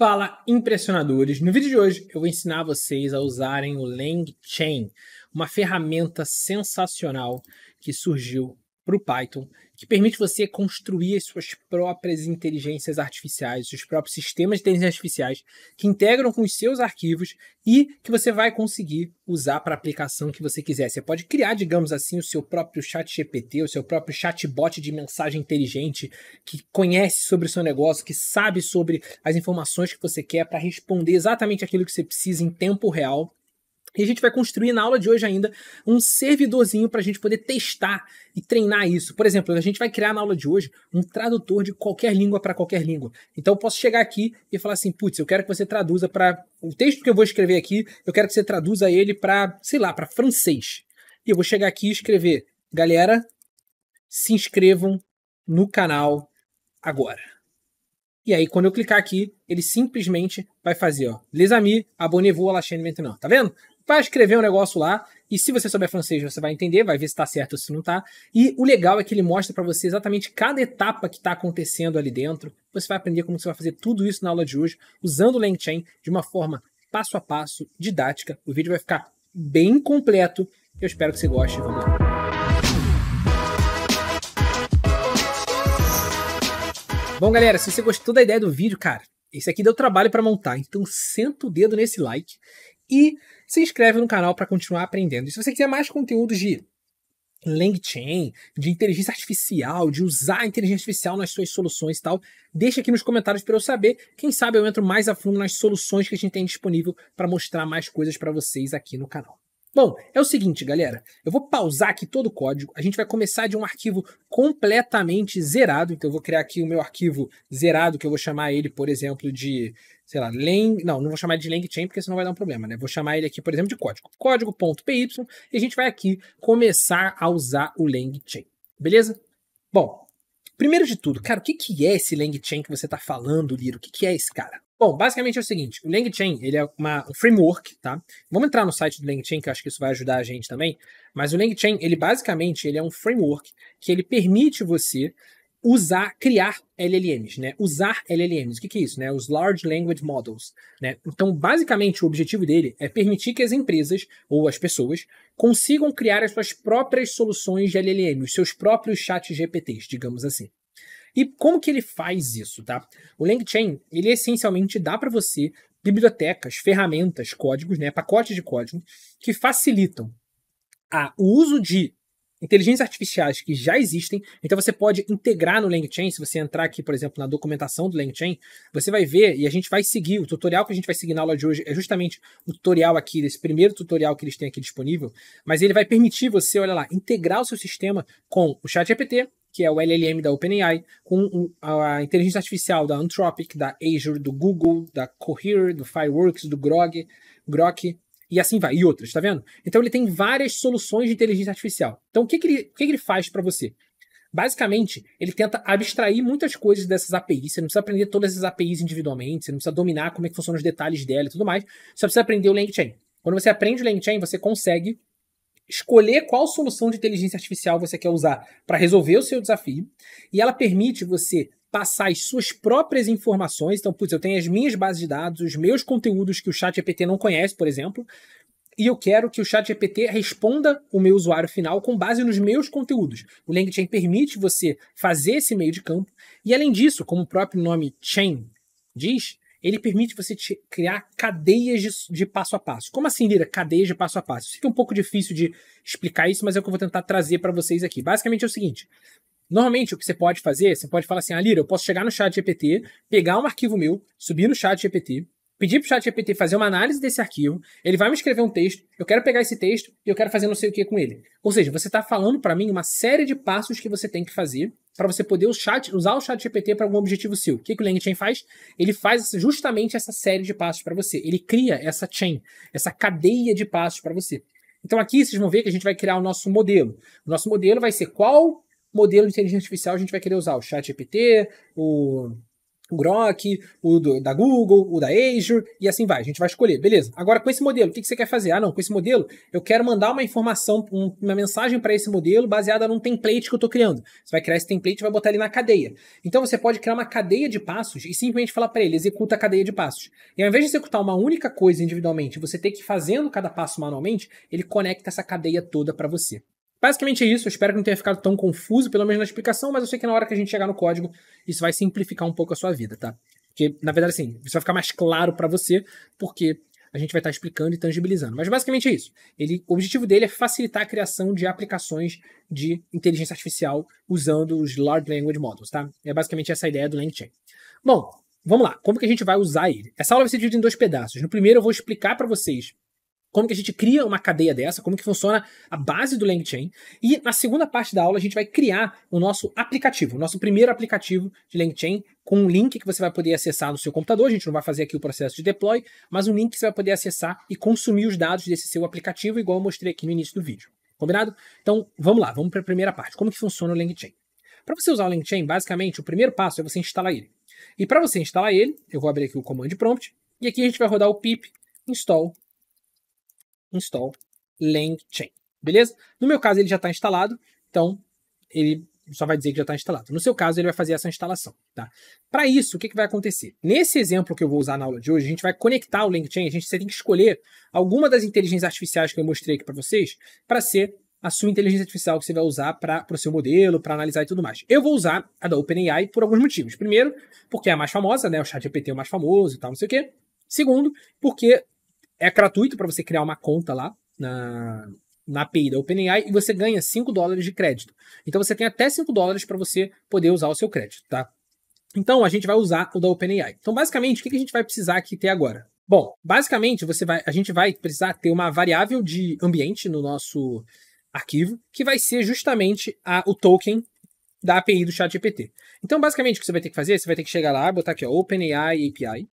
Fala impressionadores! No vídeo de hoje eu vou ensinar vocês a usarem o LangChain, uma ferramenta sensacional que surgiu para o Python, que permite você construir as suas próprias inteligências artificiais, seus próprios sistemas de inteligência artificiais, que integram com os seus arquivos e que você vai conseguir usar para a aplicação que você quiser. Você pode criar, digamos assim, o seu próprio chat GPT, o seu próprio chatbot de mensagem inteligente, que conhece sobre o seu negócio, que sabe sobre as informações que você quer para responder exatamente aquilo que você precisa em tempo real e a gente vai construir na aula de hoje ainda um servidorzinho para a gente poder testar e treinar isso. Por exemplo, a gente vai criar na aula de hoje um tradutor de qualquer língua para qualquer língua. Então eu posso chegar aqui e falar assim: putz, eu quero que você traduza para. O texto que eu vou escrever aqui, eu quero que você traduza ele para, sei lá, para francês. E eu vou chegar aqui e escrever: galera, se inscrevam no canal agora. E aí, quando eu clicar aqui, ele simplesmente vai fazer, ó. Les amis, abonnez-vous à la chaîne maintenant. Tá vendo? vai escrever um negócio lá, e se você souber francês, você vai entender, vai ver se está certo ou se não está. E o legal é que ele mostra para você exatamente cada etapa que está acontecendo ali dentro. Você vai aprender como você vai fazer tudo isso na aula de hoje, usando o LangChain de uma forma passo a passo, didática. O vídeo vai ficar bem completo. Eu espero que você goste. Vamos lá. Bom, galera, se você gostou da ideia do vídeo, cara, esse aqui deu trabalho para montar, então senta o dedo nesse like e se inscreve no canal para continuar aprendendo. E se você quiser mais conteúdos de LangChain, de inteligência artificial, de usar a inteligência artificial nas suas soluções e tal, deixa aqui nos comentários para eu saber. Quem sabe eu entro mais a fundo nas soluções que a gente tem disponível para mostrar mais coisas para vocês aqui no canal. Bom, é o seguinte, galera. Eu vou pausar aqui todo o código. A gente vai começar de um arquivo completamente zerado. Então, eu vou criar aqui o meu arquivo zerado, que eu vou chamar ele, por exemplo, de, sei lá, lang... Não, não vou chamar de langchain, porque senão vai dar um problema, né? Vou chamar ele aqui, por exemplo, de código. Código.py. E a gente vai aqui começar a usar o langchain. Beleza? Bom, primeiro de tudo, cara, o que, que é esse langchain que você está falando, Liro? O que, que é esse cara? Bom, basicamente é o seguinte, o LangChain, ele é uma, um framework, tá? Vamos entrar no site do LangChain, que eu acho que isso vai ajudar a gente também, mas o LangChain, ele basicamente, ele é um framework que ele permite você usar, criar LLMs, né? Usar LLMs. O que, que é isso, né? Os Large Language Models, né? Então, basicamente, o objetivo dele é permitir que as empresas ou as pessoas consigam criar as suas próprias soluções de LLM, os seus próprios chat GPTs, digamos assim. E como que ele faz isso, tá? O LangChain, ele essencialmente dá para você bibliotecas, ferramentas, códigos, né, pacotes de código que facilitam a, o uso de inteligências artificiais que já existem. Então você pode integrar no LangChain, se você entrar aqui, por exemplo, na documentação do LangChain, você vai ver e a gente vai seguir, o tutorial que a gente vai seguir na aula de hoje é justamente o tutorial aqui, esse primeiro tutorial que eles têm aqui disponível, mas ele vai permitir você, olha lá, integrar o seu sistema com o ChatGPT, que é o LLM da OpenAI, com a inteligência artificial da Anthropic, da Azure, do Google, da Cohere, do Fireworks, do Grog, Grok, e assim vai, e outras, tá vendo? Então ele tem várias soluções de inteligência artificial. Então o que, que, ele, o que, que ele faz para você? Basicamente, ele tenta abstrair muitas coisas dessas APIs. Você não precisa aprender todas essas APIs individualmente, você não precisa dominar como é que funcionam os detalhes dela e tudo mais. Você só precisa aprender o LangChain. Quando você aprende o LangChain, você consegue escolher qual solução de inteligência artificial você quer usar para resolver o seu desafio, e ela permite você passar as suas próprias informações. Então, putz, eu tenho as minhas bases de dados, os meus conteúdos que o chat GPT não conhece, por exemplo, e eu quero que o chat GPT responda o meu usuário final com base nos meus conteúdos. O LangChain permite você fazer esse meio de campo, e além disso, como o próprio nome chain diz, ele permite você criar cadeias de, de, passo a passo. Como assim, Lira? Cadeias de passo a passo. Fica um pouco difícil de explicar isso, mas é o que eu vou tentar trazer para vocês aqui. Basicamente é o seguinte: Normalmente, o que você pode fazer, você pode falar assim, ah, Lira, eu posso chegar no chat GPT, pegar um arquivo meu, subir no chat GPT, pedir pro chat GPT fazer uma análise desse arquivo, ele vai me escrever um texto, eu quero pegar esse texto e eu quero fazer não sei o que com ele. Ou seja, você está falando para mim uma série de passos que você tem que fazer para você poder o chat, usar o chat GPT para algum objetivo seu. O que, que o LangChain faz? Ele faz justamente essa série de passos para você. Ele cria essa chain, essa cadeia de passos para você. Então aqui vocês vão ver que a gente vai criar o nosso modelo. O nosso modelo vai ser qual modelo de inteligência artificial a gente vai querer usar? O chat GPT, o o Grok, o do, da Google, o da Azure, e assim vai. A gente vai escolher, beleza. Agora, com esse modelo, o que, que você quer fazer? Ah, não, com esse modelo, eu quero mandar uma informação, um, uma mensagem para esse modelo baseada num template que eu estou criando. Você vai criar esse template e vai botar ele na cadeia. Então, você pode criar uma cadeia de passos e simplesmente falar para ele, executa a cadeia de passos. E ao invés de executar uma única coisa individualmente, você ter que ir fazendo cada passo manualmente, ele conecta essa cadeia toda para você. Basicamente é isso, eu espero que não tenha ficado tão confuso, pelo menos na explicação, mas eu sei que na hora que a gente chegar no código, isso vai simplificar um pouco a sua vida, tá? Porque, na verdade, assim, isso vai ficar mais claro para você, porque a gente vai estar tá explicando e tangibilizando. Mas basicamente é isso. Ele, o objetivo dele é facilitar a criação de aplicações de inteligência artificial usando os Large Language Models, tá? É basicamente essa a ideia do LangChain. Bom, vamos lá. Como que a gente vai usar ele? Essa aula vai ser dividida em dois pedaços. No primeiro eu vou explicar para vocês como que a gente cria uma cadeia dessa, como que funciona a base do LangChain. E na segunda parte da aula a gente vai criar o nosso aplicativo, o nosso primeiro aplicativo de LangChain, com um link que você vai poder acessar no seu computador. A gente não vai fazer aqui o processo de deploy, mas um link que você vai poder acessar e consumir os dados desse seu aplicativo, igual eu mostrei aqui no início do vídeo. Combinado? Então vamos lá, vamos para a primeira parte. Como que funciona o LangChain? Para você usar o LangChain, basicamente o primeiro passo é você instalar ele. E para você instalar ele, eu vou abrir aqui o comando prompt e aqui a gente vai rodar o pip install install langchain. Beleza? No meu caso, ele já está instalado, então ele só vai dizer que já está instalado. No seu caso, ele vai fazer essa instalação. Tá? Para isso, o que, que vai acontecer? Nesse exemplo que eu vou usar na aula de hoje, a gente vai conectar o LangChain, a gente você tem que escolher alguma das inteligências artificiais que eu mostrei aqui para vocês para ser a sua inteligência artificial que você vai usar para o seu modelo, para analisar e tudo mais. Eu vou usar a da OpenAI por alguns motivos. Primeiro, porque é a mais famosa, né? o ChatGPT é o mais famoso e tal, não sei o quê. Segundo, porque é gratuito para você criar uma conta lá na, na API da OpenAI e você ganha 5 dólares de crédito. Então você tem até 5 dólares para você poder usar o seu crédito, tá? Então a gente vai usar o da OpenAI. Então basicamente, o que a gente vai precisar aqui ter agora? Bom, basicamente você vai, a gente vai precisar ter uma variável de ambiente no nosso arquivo que vai ser justamente a, o token da API do ChatGPT. Então basicamente o que você vai ter que fazer, você vai ter que chegar lá, botar aqui ó, OpenAI API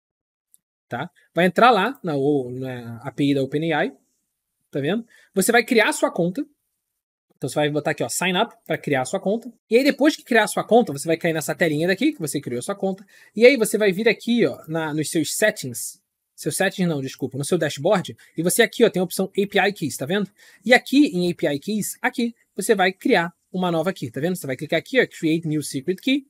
tá? Vai entrar lá na, na API da OpenAI, tá vendo? Você vai criar sua conta. Então você vai botar aqui, ó, sign up para criar sua conta. E aí depois que criar sua conta, você vai cair nessa telinha daqui que você criou sua conta. E aí você vai vir aqui, ó, na, nos seus settings, seu settings não, desculpa, no seu dashboard, e você aqui ó, tem a opção API Keys, tá vendo? E aqui em API Keys, aqui, você vai criar uma nova aqui tá vendo? Você vai clicar aqui, ó, Create New Secret Key,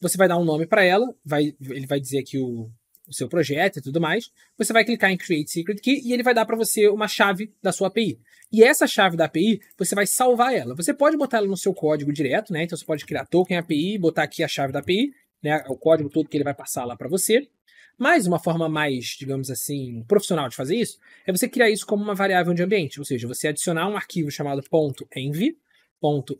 você vai dar um nome para ela, vai, ele vai dizer aqui o, o seu projeto e tudo mais, você vai clicar em Create Secret Key e ele vai dar para você uma chave da sua API. E essa chave da API, você vai salvar ela. Você pode botar ela no seu código direto, né? Então você pode criar token API, botar aqui a chave da API, né? O código todo que ele vai passar lá para você. Mas uma forma mais, digamos assim, profissional de fazer isso é você criar isso como uma variável de ambiente, ou seja, você adicionar um arquivo chamado .env,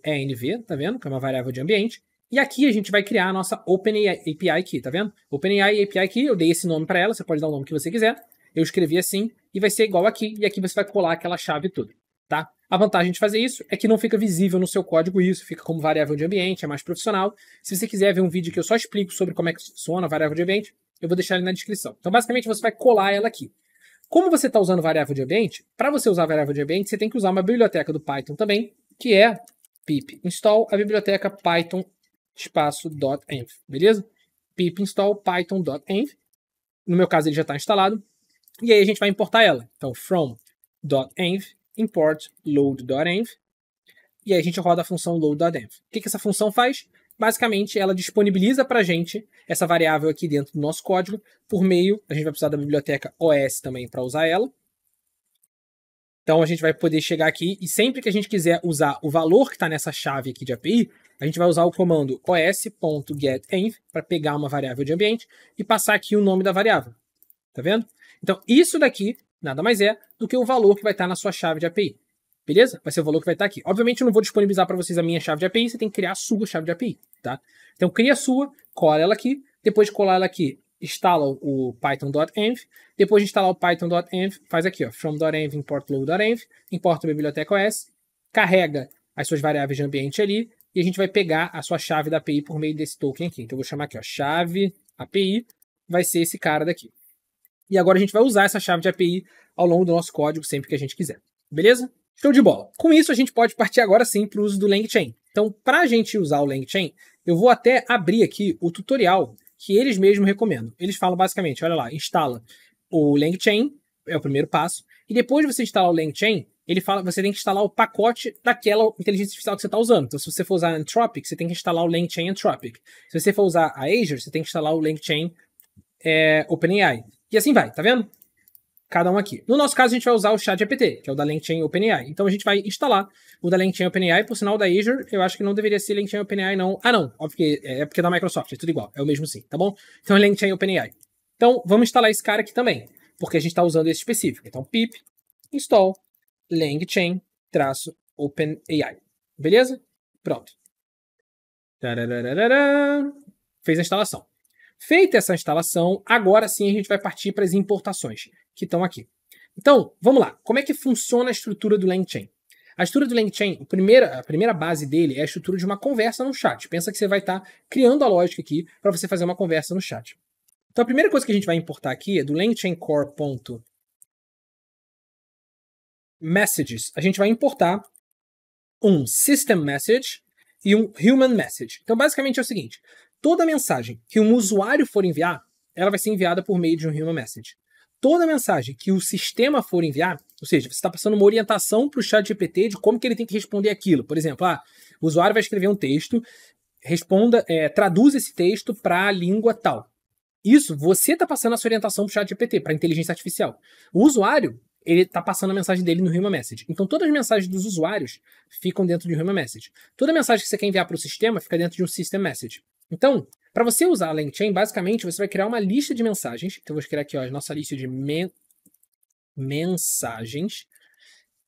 .env, tá vendo? Que é uma variável de ambiente, e aqui a gente vai criar a nossa OpenAI API aqui tá vendo? OpenAI API aqui eu dei esse nome para ela, você pode dar o nome que você quiser. Eu escrevi assim e vai ser igual aqui, e aqui você vai colar aquela chave toda, tá? A vantagem de fazer isso é que não fica visível no seu código isso, fica como variável de ambiente, é mais profissional. Se você quiser ver um vídeo que eu só explico sobre como é que funciona a variável de ambiente, eu vou deixar ele na descrição. Então, basicamente, você vai colar ela aqui. Como você está usando variável de ambiente, para você usar variável de ambiente, você tem que usar uma biblioteca do Python também, que é pip install a biblioteca Python espaço .env, beleza? pip install python.env. No meu caso, ele já está instalado. E aí a gente vai importar ela. Então, from.env import load.env. E aí a gente roda a função load.env. O que, que essa função faz? Basicamente, ela disponibiliza para a gente essa variável aqui dentro do nosso código por meio. A gente vai precisar da biblioteca OS também para usar ela. Então a gente vai poder chegar aqui e sempre que a gente quiser usar o valor que está nessa chave aqui de API, a gente vai usar o comando os.getenv para pegar uma variável de ambiente e passar aqui o nome da variável. Tá vendo? Então, isso daqui nada mais é do que o valor que vai estar na sua chave de API. Beleza? Vai ser o valor que vai estar aqui. Obviamente, eu não vou disponibilizar para vocês a minha chave de API, você tem que criar a sua chave de API, tá? Então, cria a sua, cola ela aqui, depois de colar ela aqui, instala o python.env, depois de instalar o python.env, faz aqui, ó, from.env import low.env, importa a biblioteca OS, carrega as suas variáveis de ambiente ali, e a gente vai pegar a sua chave da API por meio desse token aqui. Então eu vou chamar aqui, ó, chave API, vai ser esse cara daqui. E agora a gente vai usar essa chave de API ao longo do nosso código sempre que a gente quiser. Beleza? Show de bola. Com isso, a gente pode partir agora sim para o uso do LangChain. Então, para a gente usar o LangChain, eu vou até abrir aqui o tutorial que eles mesmos recomendam. Eles falam basicamente, olha lá, instala o LangChain, é o primeiro passo, e depois de você instalar o LangChain, ele fala, você tem que instalar o pacote daquela inteligência artificial que você está usando. Então, se você for usar a Anthropic, você tem que instalar o LangChain Anthropic. Se você for usar a Azure, você tem que instalar o LangChain é, OpenAI. E assim vai, tá vendo? Cada um aqui. No nosso caso, a gente vai usar o ChatGPT, que é o da LangChain OpenAI. Então, a gente vai instalar o da LangChain OpenAI. Por sinal, da Azure, eu acho que não deveria ser LangChain OpenAI, não. Ah, não. Óbvio que é, é porque é da Microsoft. É tudo igual. É o mesmo sim, tá bom? Então, é LangChain OpenAI. Então, vamos instalar esse cara aqui também, porque a gente está usando esse específico. Então, pip install langchain-openai. Beleza? Pronto. Fez a instalação. Feita essa instalação, agora sim a gente vai partir para as importações que estão aqui. Então, vamos lá. Como é que funciona a estrutura do LangChain? A estrutura do LangChain, a primeira, a primeira base dele é a estrutura de uma conversa no chat. Pensa que você vai estar tá criando a lógica aqui para você fazer uma conversa no chat. Então, a primeira coisa que a gente vai importar aqui é do LangChainCore.com messages. A gente vai importar um system message e um human message. Então, basicamente é o seguinte: toda mensagem que um usuário for enviar, ela vai ser enviada por meio de um human message. Toda mensagem que o sistema for enviar, ou seja, você está passando uma orientação para o chat GPT de como que ele tem que responder aquilo. Por exemplo, ah, o usuário vai escrever um texto, responda, é, traduz esse texto para a língua tal. Isso, você está passando essa orientação para o chat GPT, para a inteligência artificial. O usuário ele está passando a mensagem dele no Human Message. Então todas as mensagens dos usuários ficam dentro de Human Message. Toda mensagem que você quer enviar para o sistema fica dentro de um System Message. Então, para você usar a LangChain, basicamente você vai criar uma lista de mensagens. Então eu vou escrever aqui ó, a nossa lista de men mensagens.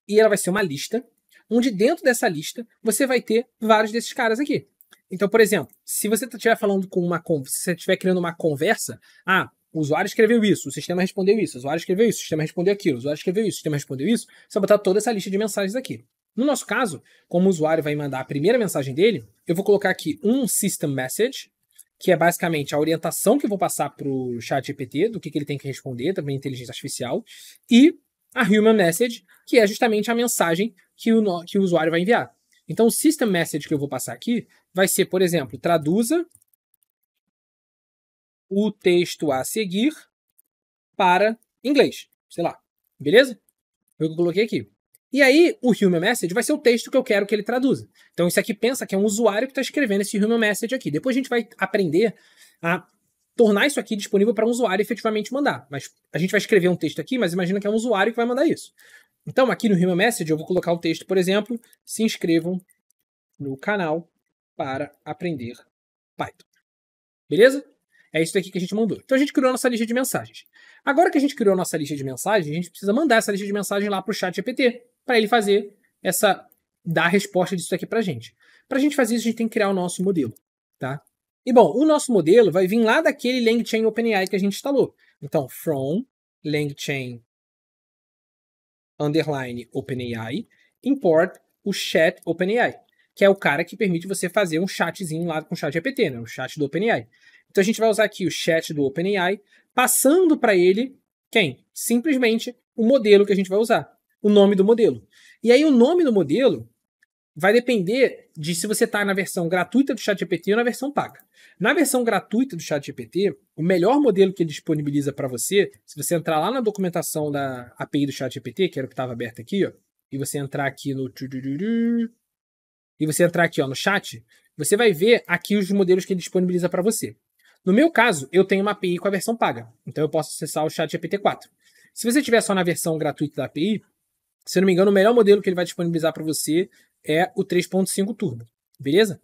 E ela vai ser uma lista, onde dentro dessa lista você vai ter vários desses caras aqui. Então, por exemplo, se você tá, estiver falando com uma se você estiver criando uma conversa, ah, o usuário escreveu isso, o sistema respondeu isso, o usuário escreveu isso, o sistema respondeu aquilo, o usuário escreveu isso, o sistema respondeu isso, você vai botar toda essa lista de mensagens aqui. No nosso caso, como o usuário vai mandar a primeira mensagem dele, eu vou colocar aqui um system message, que é basicamente a orientação que eu vou passar para o chat GPT, do que, que ele tem que responder, também inteligência artificial, e a human message, que é justamente a mensagem que o, que o usuário vai enviar. Então, o system message que eu vou passar aqui vai ser, por exemplo, traduza o texto a seguir para inglês, sei lá, beleza? Foi o que eu coloquei aqui. E aí, o human message vai ser o texto que eu quero que ele traduza. Então, isso aqui pensa que é um usuário que está escrevendo esse human message aqui. Depois a gente vai aprender a tornar isso aqui disponível para um usuário efetivamente mandar. Mas a gente vai escrever um texto aqui, mas imagina que é um usuário que vai mandar isso. Então, aqui no human message, eu vou colocar o texto, por exemplo, se inscrevam no canal para aprender Python. Beleza? É isso daqui que a gente mandou. Então a gente criou a nossa lista de mensagens. Agora que a gente criou a nossa lista de mensagens, a gente precisa mandar essa lista de mensagens lá para o chat GPT, para ele fazer essa. dar a resposta disso aqui para a gente. Para a gente fazer isso, a gente tem que criar o nosso modelo. Tá? E bom, o nosso modelo vai vir lá daquele LangChain OpenAI que a gente instalou. Então, from LangChain underline OpenAI, import o chat OpenAI, que é o cara que permite você fazer um chatzinho lá com o chat GPT, né? o chat do OpenAI. Então a gente vai usar aqui o chat do OpenAI, passando para ele quem? Simplesmente o modelo que a gente vai usar, o nome do modelo. E aí o nome do modelo vai depender de se você está na versão gratuita do ChatGPT ou na versão paga. Na versão gratuita do ChatGPT, o melhor modelo que ele disponibiliza para você, se você entrar lá na documentação da API do ChatGPT, que era o que estava aberto aqui, ó, e você entrar aqui no e você entrar aqui ó, no chat, você vai ver aqui os modelos que ele disponibiliza para você. No meu caso, eu tenho uma API com a versão paga, então eu posso acessar o chat GPT-4. Se você tiver só na versão gratuita da API, se eu não me engano, o melhor modelo que ele vai disponibilizar para você é o 3.5 Turbo, beleza?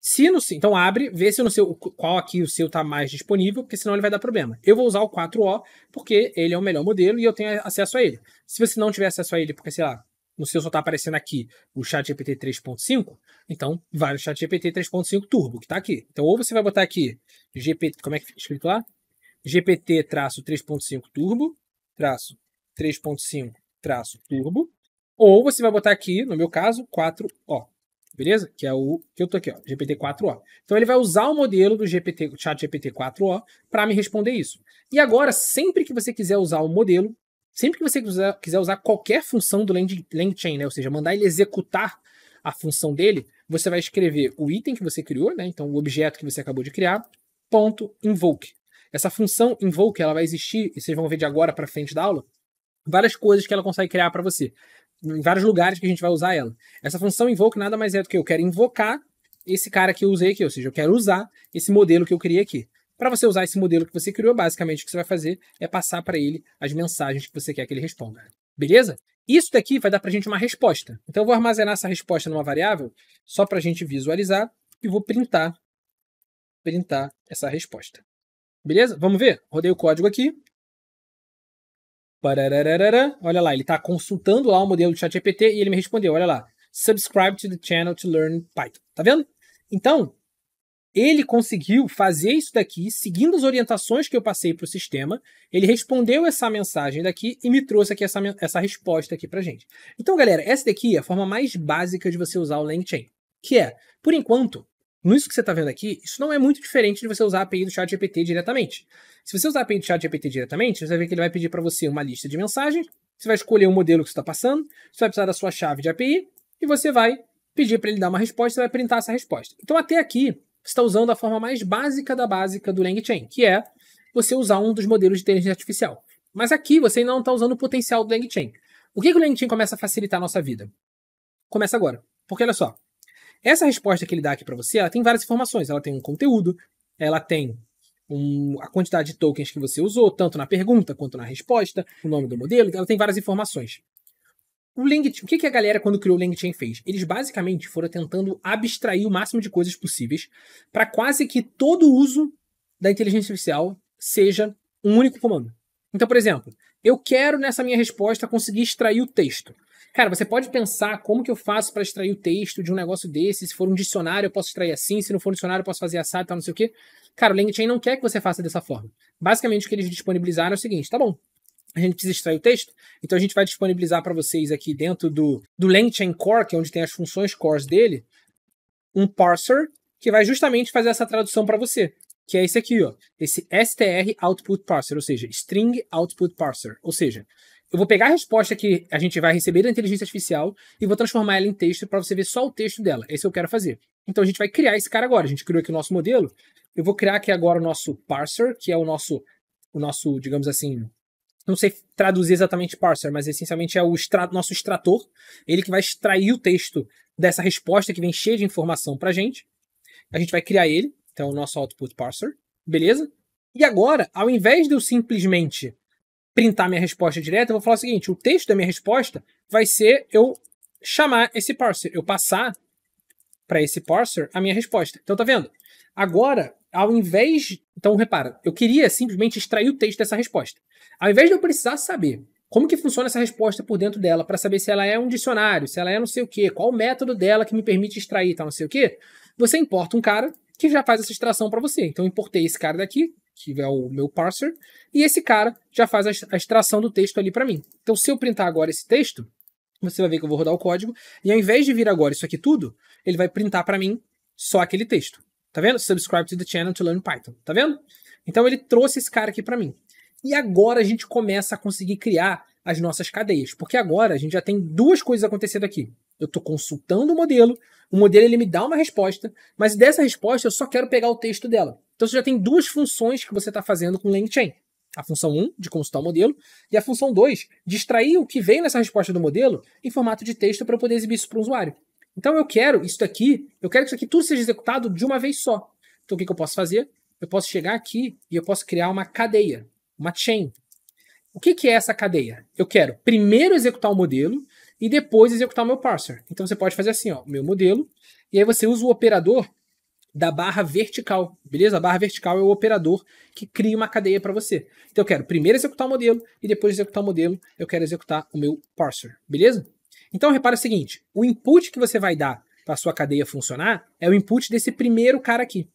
Se no, então abre, vê se no seu qual aqui o seu está mais disponível, porque senão ele vai dar problema. Eu vou usar o 4O porque ele é o melhor modelo e eu tenho acesso a ele. Se você não tiver acesso a ele, porque sei lá, no seu só está aparecendo aqui o chat GPT 3.5, então vai chat GPT 3.5 Turbo, que está aqui. Então, ou você vai botar aqui GPT, como é que fica escrito lá? GPT 3.5 Turbo, traço 3.5 Turbo, ou você vai botar aqui, no meu caso, 4O. Beleza? Que é o que eu tô aqui, ó, GPT-4O. Então ele vai usar o modelo do GPT, chat GPT-4O para me responder isso. E agora, sempre que você quiser usar o modelo, Sempre que você quiser usar qualquer função do LangChain, né? ou seja, mandar ele executar a função dele, você vai escrever o item que você criou, né? então o objeto que você acabou de criar, ponto invoke. Essa função invoke ela vai existir, e vocês vão ver de agora para frente da aula, várias coisas que ela consegue criar para você, em vários lugares que a gente vai usar ela. Essa função invoke nada mais é do que eu quero invocar esse cara que eu usei aqui, ou seja, eu quero usar esse modelo que eu criei aqui. Para você usar esse modelo que você criou, basicamente o que você vai fazer é passar para ele as mensagens que você quer que ele responda. Beleza? Isso daqui vai dar para a gente uma resposta. Então eu vou armazenar essa resposta numa variável só para a gente visualizar e vou printar, printar essa resposta. Beleza? Vamos ver? Rodei o código aqui. Olha lá, ele está consultando lá o modelo do ChatGPT e ele me respondeu, olha lá, subscribe to the channel to learn Python. Tá vendo? Então, ele conseguiu fazer isso daqui, seguindo as orientações que eu passei para o sistema, ele respondeu essa mensagem daqui e me trouxe aqui essa, essa resposta aqui para gente. Então, galera, essa daqui é a forma mais básica de você usar o LangChain, que é, por enquanto, nisso que você está vendo aqui, isso não é muito diferente de você usar a API do ChatGPT diretamente. Se você usar a API do ChatGPT diretamente, você vai ver que ele vai pedir para você uma lista de mensagens, você vai escolher o modelo que você está passando, você vai precisar da sua chave de API e você vai pedir para ele dar uma resposta, você vai printar essa resposta. Então, até aqui, você está usando a forma mais básica da básica do LangChain, que é você usar um dos modelos de inteligência artificial. Mas aqui você ainda não está usando o potencial do LangChain. O que, que o LangChain começa a facilitar a nossa vida? Começa agora. Porque olha só, essa resposta que ele dá aqui para você, ela tem várias informações. Ela tem um conteúdo, ela tem um, a quantidade de tokens que você usou, tanto na pergunta quanto na resposta, o nome do modelo, ela tem várias informações. O LinkedIn, o que, que a galera, quando criou o LinkedIn, fez? Eles basicamente foram tentando abstrair o máximo de coisas possíveis para quase que todo uso da inteligência artificial seja um único comando. Então, por exemplo, eu quero nessa minha resposta conseguir extrair o texto. Cara, você pode pensar como que eu faço para extrair o texto de um negócio desse. Se for um dicionário, eu posso extrair assim. Se não for um dicionário, eu posso fazer assado, tal, não sei o quê. Cara, o LinkedIn não quer que você faça dessa forma. Basicamente, o que eles disponibilizaram é o seguinte: tá bom, a gente precisa extrair o texto. Então a gente vai disponibilizar para vocês aqui dentro do, do LangChain Core, que é onde tem as funções cores dele, um parser que vai justamente fazer essa tradução para você, que é esse aqui, ó, esse str output parser, ou seja, string output parser, ou seja, eu vou pegar a resposta que a gente vai receber da inteligência artificial e vou transformar ela em texto para você ver só o texto dela. Esse é eu quero fazer. Então a gente vai criar esse cara agora. A gente criou aqui o nosso modelo. Eu vou criar aqui agora o nosso parser, que é o nosso o nosso, digamos assim, não sei traduzir exatamente parser, mas essencialmente é o extra, nosso extrator, ele que vai extrair o texto dessa resposta que vem cheia de informação para gente. A gente vai criar ele, então o nosso output parser, beleza? E agora, ao invés de eu simplesmente printar minha resposta direta, eu vou falar o seguinte: o texto da minha resposta vai ser eu chamar esse parser, eu passar para esse parser a minha resposta. Então tá vendo? Agora ao invés. Então, repara, eu queria simplesmente extrair o texto dessa resposta. Ao invés de eu precisar saber como que funciona essa resposta por dentro dela, para saber se ela é um dicionário, se ela é não sei o quê, qual o método dela que me permite extrair tal, não sei o quê, você importa um cara que já faz essa extração para você. Então, eu importei esse cara daqui, que é o meu parser, e esse cara já faz a extração do texto ali para mim. Então, se eu printar agora esse texto, você vai ver que eu vou rodar o código, e ao invés de vir agora isso aqui tudo, ele vai printar para mim só aquele texto. Tá vendo? Subscribe to the channel to learn Python. Tá vendo? Então ele trouxe esse cara aqui para mim. E agora a gente começa a conseguir criar as nossas cadeias, porque agora a gente já tem duas coisas acontecendo aqui. Eu estou consultando o modelo, o modelo ele me dá uma resposta, mas dessa resposta eu só quero pegar o texto dela. Então você já tem duas funções que você está fazendo com o LangChain. A função 1, de consultar o modelo, e a função 2, de extrair o que veio nessa resposta do modelo em formato de texto para eu poder exibir isso para o usuário. Então eu quero isso aqui, eu quero que isso aqui tudo seja executado de uma vez só. Então o que, que eu posso fazer? Eu posso chegar aqui e eu posso criar uma cadeia, uma chain. O que, que é essa cadeia? Eu quero primeiro executar o modelo e depois executar o meu parser. Então você pode fazer assim, ó, meu modelo, e aí você usa o operador da barra vertical, beleza? A barra vertical é o operador que cria uma cadeia para você. Então eu quero primeiro executar o modelo e depois executar o modelo, eu quero executar o meu parser, beleza? Então repara o seguinte: o input que você vai dar para a sua cadeia funcionar é o input desse primeiro cara aqui.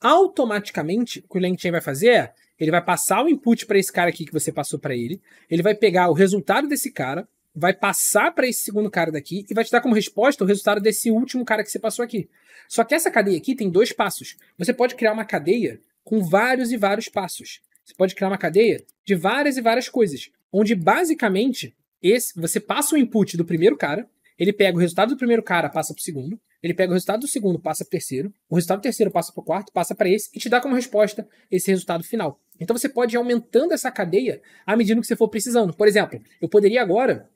Automaticamente, o que o LangChain vai fazer é ele vai passar o input para esse cara aqui que você passou para ele, ele vai pegar o resultado desse cara, vai passar para esse segundo cara daqui e vai te dar como resposta o resultado desse último cara que você passou aqui. Só que essa cadeia aqui tem dois passos. Você pode criar uma cadeia com vários e vários passos. Você pode criar uma cadeia de várias e várias coisas, onde basicamente esse, você passa o input do primeiro cara, ele pega o resultado do primeiro cara, passa para o segundo, ele pega o resultado do segundo, passa para o terceiro, o resultado do terceiro passa para o quarto, passa para esse e te dá como resposta esse resultado final. Então você pode ir aumentando essa cadeia à medida que você for precisando. Por exemplo, eu poderia agora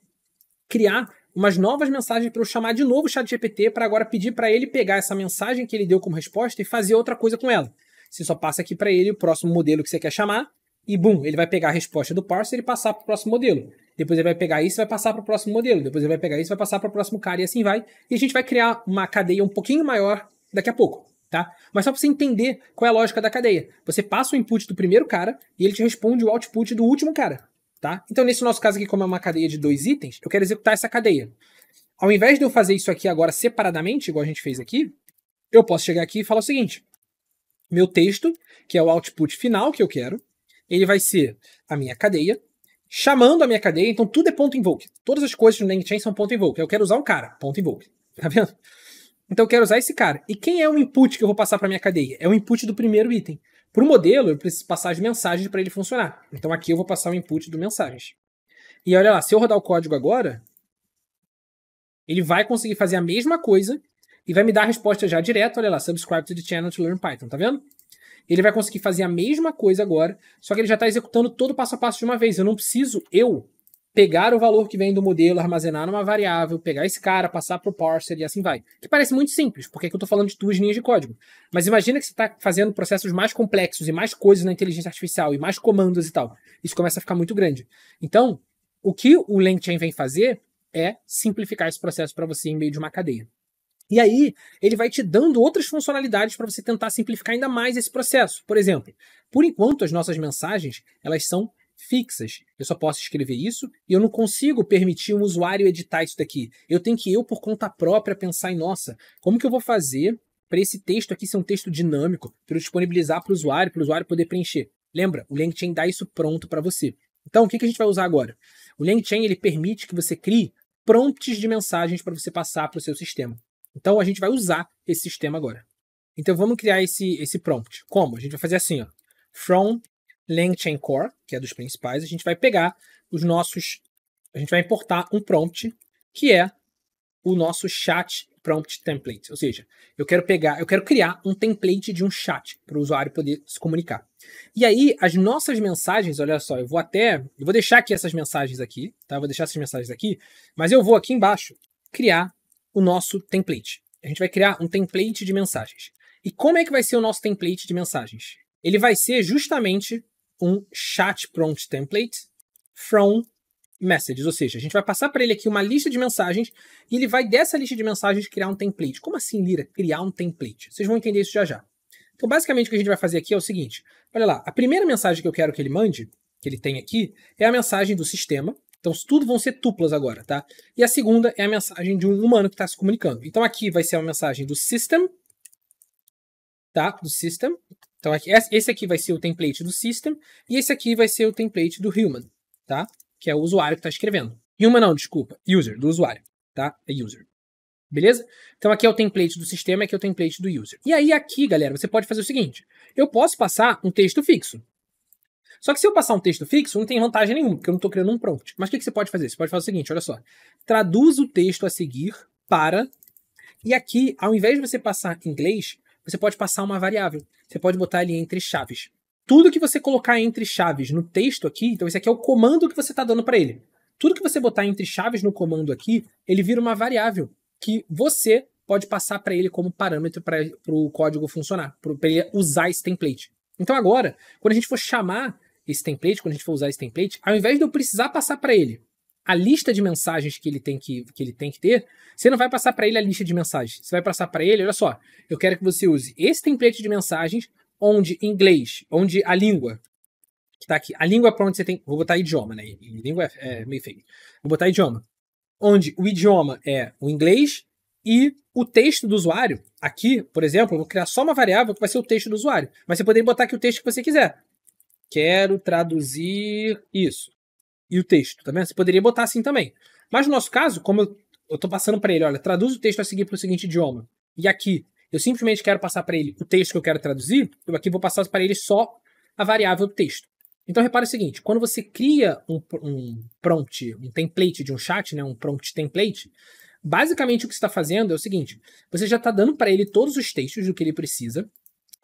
criar umas novas mensagens para eu chamar de novo o chat GPT para agora pedir para ele pegar essa mensagem que ele deu como resposta e fazer outra coisa com ela. Você só passa aqui para ele o próximo modelo que você quer chamar e bum, ele vai pegar a resposta do parser e passar para o próximo modelo depois ele vai pegar isso e vai passar para o próximo modelo, depois ele vai pegar isso e vai passar para o próximo cara, e assim vai. E a gente vai criar uma cadeia um pouquinho maior daqui a pouco, tá? Mas só para você entender qual é a lógica da cadeia. Você passa o input do primeiro cara e ele te responde o output do último cara, tá? Então, nesse nosso caso aqui, como é uma cadeia de dois itens, eu quero executar essa cadeia. Ao invés de eu fazer isso aqui agora separadamente, igual a gente fez aqui, eu posso chegar aqui e falar o seguinte. Meu texto, que é o output final que eu quero, ele vai ser a minha cadeia, chamando a minha cadeia, então tudo é ponto invoke. Todas as coisas no LangChain são ponto invoke. Eu quero usar um cara, ponto invoke. Tá vendo? Então eu quero usar esse cara. E quem é o input que eu vou passar para minha cadeia? É o input do primeiro item. Para o modelo, eu preciso passar as mensagens para ele funcionar. Então aqui eu vou passar o input do mensagens. E olha lá, se eu rodar o código agora, ele vai conseguir fazer a mesma coisa e vai me dar a resposta já direto. Olha lá, subscribe to the channel to learn Python, tá vendo? Ele vai conseguir fazer a mesma coisa agora, só que ele já está executando todo o passo a passo de uma vez. Eu não preciso, eu, pegar o valor que vem do modelo, armazenar numa variável, pegar esse cara, passar para o parser e assim vai. Que parece muito simples, porque aqui é eu estou falando de duas linhas de código. Mas imagina que você está fazendo processos mais complexos e mais coisas na inteligência artificial e mais comandos e tal. Isso começa a ficar muito grande. Então, o que o LangChain vem fazer é simplificar esse processo para você em meio de uma cadeia. E aí, ele vai te dando outras funcionalidades para você tentar simplificar ainda mais esse processo. Por exemplo, por enquanto as nossas mensagens, elas são fixas. Eu só posso escrever isso e eu não consigo permitir um usuário editar isso daqui. Eu tenho que eu por conta própria pensar em, nossa, como que eu vou fazer para esse texto aqui ser um texto dinâmico, para eu disponibilizar para o usuário, para o usuário poder preencher. Lembra, o LangChain dá isso pronto para você. Então, o que, que a gente vai usar agora? O LangChain ele permite que você crie prompts de mensagens para você passar para o seu sistema. Então a gente vai usar esse sistema agora. Então vamos criar esse, esse prompt. Como? A gente vai fazer assim, ó. From LangChain Core, que é dos principais, a gente vai pegar os nossos. A gente vai importar um prompt que é o nosso chat prompt template. Ou seja, eu quero pegar, eu quero criar um template de um chat para o usuário poder se comunicar. E aí, as nossas mensagens, olha só, eu vou até. Eu vou deixar aqui essas mensagens aqui, tá? Eu vou deixar essas mensagens aqui, mas eu vou aqui embaixo criar o nosso template. A gente vai criar um template de mensagens. E como é que vai ser o nosso template de mensagens? Ele vai ser justamente um chat prompt template from messages, ou seja, a gente vai passar para ele aqui uma lista de mensagens e ele vai dessa lista de mensagens criar um template. Como assim, Lira? Criar um template. Vocês vão entender isso já já. Então, basicamente, o que a gente vai fazer aqui é o seguinte: olha lá, a primeira mensagem que eu quero que ele mande, que ele tem aqui, é a mensagem do sistema, então, tudo vão ser tuplas agora, tá? E a segunda é a mensagem de um humano que está se comunicando. Então, aqui vai ser a mensagem do system, tá? Do system. Então, aqui, esse aqui vai ser o template do system e esse aqui vai ser o template do human, tá? Que é o usuário que está escrevendo. Human não, desculpa. User, do usuário, tá? É user. Beleza? Então aqui é o template do sistema, aqui é o template do user. E aí aqui, galera, você pode fazer o seguinte. Eu posso passar um texto fixo. Só que se eu passar um texto fixo, não tem vantagem nenhuma, porque eu não estou criando um prompt. Mas o que, que você pode fazer? Você pode fazer o seguinte, olha só. Traduz o texto a seguir para... E aqui, ao invés de você passar em inglês, você pode passar uma variável. Você pode botar ali entre chaves. Tudo que você colocar entre chaves no texto aqui, então esse aqui é o comando que você está dando para ele. Tudo que você botar entre chaves no comando aqui, ele vira uma variável que você pode passar para ele como parâmetro para o código funcionar, para ele usar esse template. Então agora, quando a gente for chamar esse template, quando a gente for usar esse template, ao invés de eu precisar passar para ele a lista de mensagens que ele tem que, que, ele tem que ter, você não vai passar para ele a lista de mensagens. Você vai passar para ele, olha só, eu quero que você use esse template de mensagens onde inglês, onde a língua que está aqui, a língua para onde você tem, vou botar idioma, né? Língua é, é meio feio. Vou botar idioma. Onde o idioma é o inglês e o texto do usuário. Aqui, por exemplo, eu vou criar só uma variável que vai ser o texto do usuário. Mas você pode botar aqui o texto que você quiser. Quero traduzir isso. E o texto, tá vendo? Você poderia botar assim também. Mas no nosso caso, como eu estou passando para ele, olha, traduz o texto a seguir para o seguinte idioma. E aqui, eu simplesmente quero passar para ele o texto que eu quero traduzir, eu aqui vou passar para ele só a variável texto. Então repara o seguinte, quando você cria um, um prompt, um template de um chat, né, um prompt template, Basicamente, o que você está fazendo é o seguinte: você já está dando para ele todos os textos do que ele precisa,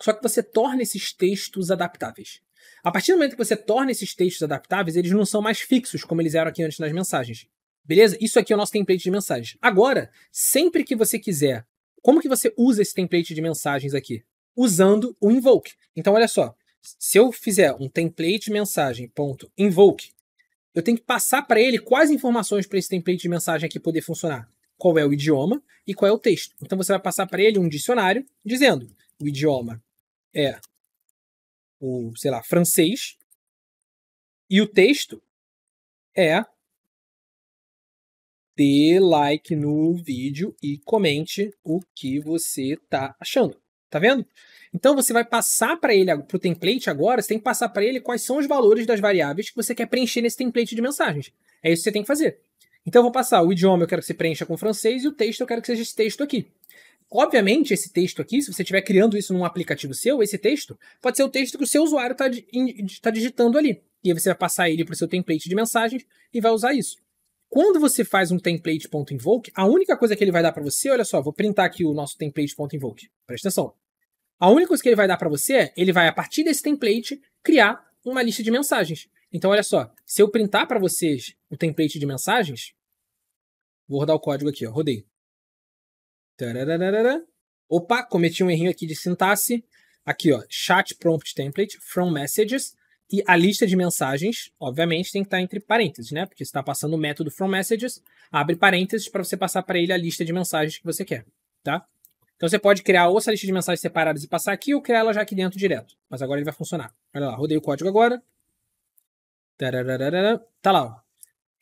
só que você torna esses textos adaptáveis. A partir do momento que você torna esses textos adaptáveis, eles não são mais fixos, como eles eram aqui antes nas mensagens. Beleza? Isso aqui é o nosso template de mensagens. Agora, sempre que você quiser, como que você usa esse template de mensagens aqui? Usando o invoke. Então, olha só. Se eu fizer um template mensagem ponto invoke, eu tenho que passar para ele quais informações para esse template de mensagem aqui poder funcionar qual é o idioma e qual é o texto. Então você vai passar para ele um dicionário dizendo o idioma é o, sei lá, francês e o texto é dê like no vídeo e comente o que você está achando. Tá vendo? Então você vai passar para ele, para o template agora, você tem que passar para ele quais são os valores das variáveis que você quer preencher nesse template de mensagens. É isso que você tem que fazer. Então eu vou passar o idioma eu quero que você preencha com francês e o texto eu quero que seja esse texto aqui. Obviamente, esse texto aqui, se você estiver criando isso num aplicativo seu, esse texto pode ser o texto que o seu usuário está tá digitando ali. E aí você vai passar ele para o seu template de mensagens e vai usar isso. Quando você faz um template.invoke, a única coisa que ele vai dar para você, olha só, vou printar aqui o nosso template.invoke. Presta atenção. A única coisa que ele vai dar para você é, ele vai, a partir desse template, criar uma lista de mensagens. Então, olha só, se eu printar para vocês o template de mensagens. Vou rodar o código aqui, ó. Rodei. Tarararara. Opa, cometi um errinho aqui de sintaxe. Aqui, ó, chat prompt template, from messages, e a lista de mensagens, obviamente, tem que estar entre parênteses, né? Porque está passando o método from messages, abre parênteses para você passar para ele a lista de mensagens que você quer, tá? Então você pode criar ou essa lista de mensagens separadas e passar aqui, ou criar ela já aqui dentro direto. Mas agora ele vai funcionar. Olha lá, rodei o código agora. Tá lá, ó.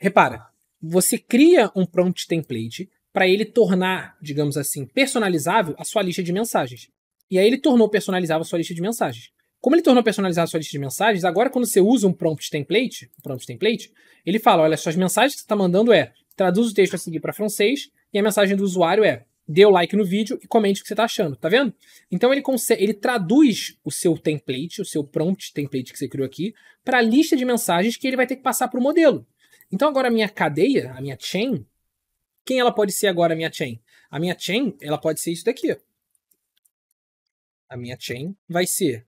Repara, você cria um prompt template para ele tornar, digamos assim, personalizável a sua lista de mensagens. E aí ele tornou personalizável a sua lista de mensagens. Como ele tornou personalizável a sua lista de mensagens, agora quando você usa um prompt template, um prompt template, ele fala: olha, suas mensagens que você está mandando é traduz o texto a seguir para francês, e a mensagem do usuário é dê o like no vídeo e comente o que você está achando, tá vendo? Então ele consegue, ele traduz o seu template, o seu prompt template que você criou aqui, para a lista de mensagens que ele vai ter que passar para o modelo. Então agora a minha cadeia, a minha chain, quem ela pode ser agora a minha chain? A minha chain, ela pode ser isso daqui. A minha chain vai ser